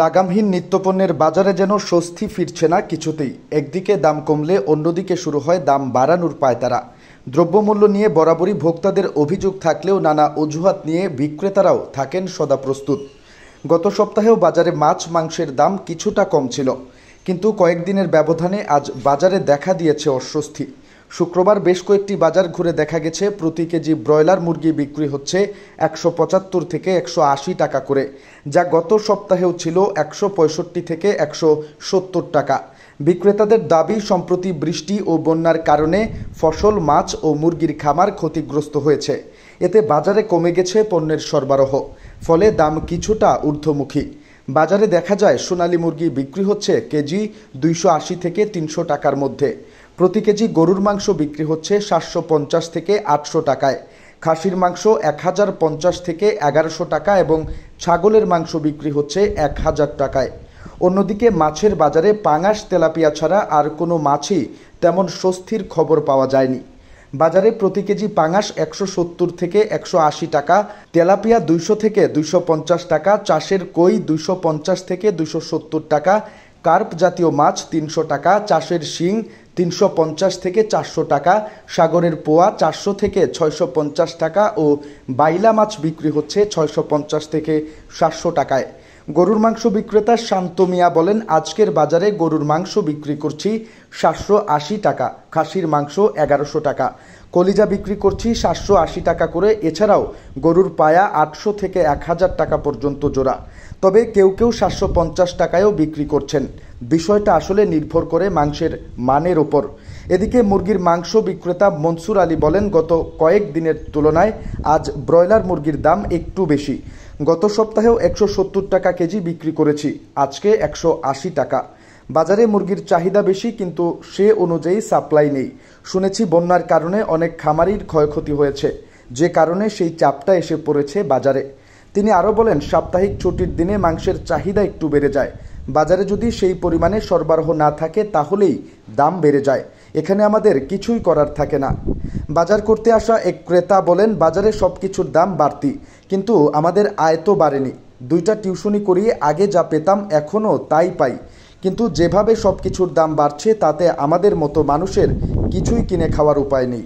লাগামহীন নিত্যপণ্যের বাজারে যেন স্বস্তি ফিরছে না কিছুতেই একদিকে দাম কমলে অন্যদিকে শুরু হয় দাম বাড়ানোর পায়তারা দ্রব্যমূল্য নিয়ে বরাবরই ভোক্তাদের অভিযোগ থাকলেও নানা অজুহাত নিয়ে বিক্রেতারাও থাকেন সদা প্রস্তুত গত সপ্তাহেও বাজারে মাছ মাংসের দাম কিছুটা কম ছিল কিন্তু কয়েকদিনের ব্যবধানে আজ বাজারে দেখা দিয়েছে অস্বস্তি শুক্রবার বেশ কয়েকটি বাজার ঘুরে দেখা গেছে প্রতি কেজি ব্রয়লার মুরগি বিক্রি হচ্ছে একশো পঁচাত্তর থেকে একশো আশি টাকা করে যা গত সপ্তাহেও ছিল একশো পঁয়ষট্টি থেকে একশো সত্তর টাকা বিক্রেতাদের দাবি সম্প্রতি বৃষ্টি ও বন্যার কারণে ফসল মাছ ও মুরগির খামার ক্ষতিগ্রস্ত হয়েছে এতে বাজারে কমে গেছে পণ্যের সরবরাহ ফলে দাম কিছুটা ঊর্ধ্বমুখী বাজারে দেখা যায় সোনালী মুরগি বিক্রি হচ্ছে কেজি দুইশো আশি থেকে তিনশো টাকার মধ্যে প্রতি কেজি গরুর মাংস বিক্রি হচ্ছে সাতশো পঞ্চাশ থেকে আটশো টাকায় খাসির মাংস এক হাজার পঞ্চাশ থেকে এগারোশো টাকা এবং ছাগলের মাংস বিক্রি হচ্ছে এক হাজার টাকায় অন্যদিকে মাছের বাজারে পাঙাশ তেলাপিয়া ছাড়া আর কোনো মাছই তেমন স্বস্তির খবর পাওয়া যায়নি বাজারে প্রতি কেজি পাঙাশ একশো সত্তর থেকে একশো আশি টাকা তেলাপিয়া দুইশো থেকে দুইশো পঞ্চাশ টাকা চাষের কই দুইশো পঞ্চাশ থেকে দুইশো সত্তর টাকা কার্প জাতীয় মাছ তিনশো টাকা চাষের শিং তিনশো পঞ্চাশ থেকে চারশো টাকা সাগরের পোয়া চারশো থেকে ছয়শো পঞ্চাশ টাকা ও বাইলা মাছ বিক্রি হচ্ছে ছয়শো পঞ্চাশ থেকে সাতশো টাকায় গরুর মাংস বিক্রেতা শান্ত মিয়া বলেন আজকের বাজারে গরুর মাংস বিক্রি করছি সাতশো আশি টাকা খাসির মাংস এগারোশো টাকা কলিজা বিক্রি করছি সাতশো আশি টাকা করে এছাড়াও গরুর পায়া আটশো থেকে এক হাজার টাকা পর্যন্ত জোড়া তবে কেউ কেউ সাতশো পঞ্চাশ টাকায়ও বিক্রি করছেন বিষয়টা আসলে নির্ভর করে মাংসের মানের ওপর এদিকে মুরগির মাংস বিক্রেতা মনসুর আলী বলেন গত কয়েক দিনের তুলনায় আজ ব্রয়লার মুরগির দাম একটু বেশি গত সপ্তাহেও একশো সত্তর টাকা কেজি বিক্রি করেছি আজকে একশো আশি টাকা বাজারে মুরগির চাহিদা বেশি কিন্তু সে অনুযায়ী সাপ্লাই নেই শুনেছি বন্যার কারণে অনেক খামারির ক্ষয়ক্ষতি হয়েছে যে কারণে সেই চাপটা এসে পড়েছে বাজারে তিনি আরও বলেন সাপ্তাহিক ছুটির দিনে মাংসের চাহিদা একটু বেড়ে যায় বাজারে যদি সেই পরিমাণে সরবরাহ না থাকে তাহলেই দাম বেড়ে যায় এখানে আমাদের কিছুই করার থাকে না বাজার করতে আসা এক ক্রেতা বলেন বাজারে সব কিছুর দাম বাড়তি কিন্তু আমাদের আয় তো বাড়েনি দুইটা টিউশনি করিয়ে আগে যা পেতাম এখনও তাই পাই কিন্তু যেভাবে সব কিছুর দাম বাড়ছে তাতে আমাদের মতো মানুষের কিছুই কিনে খাওয়ার উপায় নেই